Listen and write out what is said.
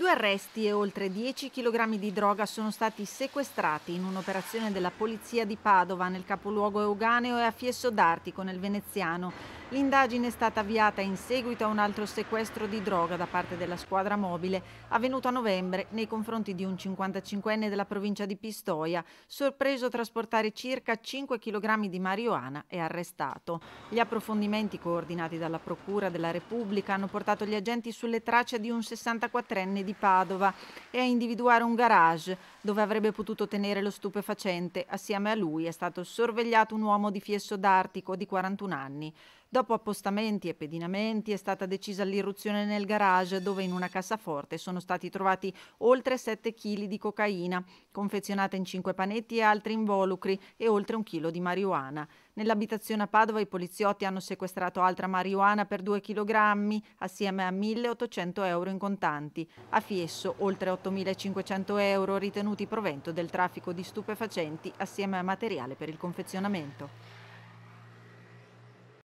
Due arresti e oltre 10 kg di droga sono stati sequestrati in un'operazione della polizia di Padova nel capoluogo euganeo e a Fiesso d'Artico nel veneziano. L'indagine è stata avviata in seguito a un altro sequestro di droga da parte della squadra mobile avvenuto a novembre nei confronti di un 55enne della provincia di Pistoia, sorpreso a trasportare circa 5 kg di marijuana e arrestato. Gli approfondimenti coordinati dalla Procura della Repubblica hanno portato gli agenti sulle tracce di un 64enne di di Padova e a individuare un garage dove avrebbe potuto tenere lo stupefacente. Assieme a lui è stato sorvegliato un uomo di Fiesso d'Artico di 41 anni. Dopo appostamenti e pedinamenti è stata decisa l'irruzione nel garage dove in una cassaforte sono stati trovati oltre 7 kg di cocaina, confezionata in 5 panetti e altri involucri e oltre un chilo di marijuana. Nell'abitazione a Padova i poliziotti hanno sequestrato altra marijuana per 2 kg assieme a 1.800 euro in contanti. A Fiesso oltre 8.500 euro ritenuti provento del traffico di stupefacenti assieme a materiale per il confezionamento.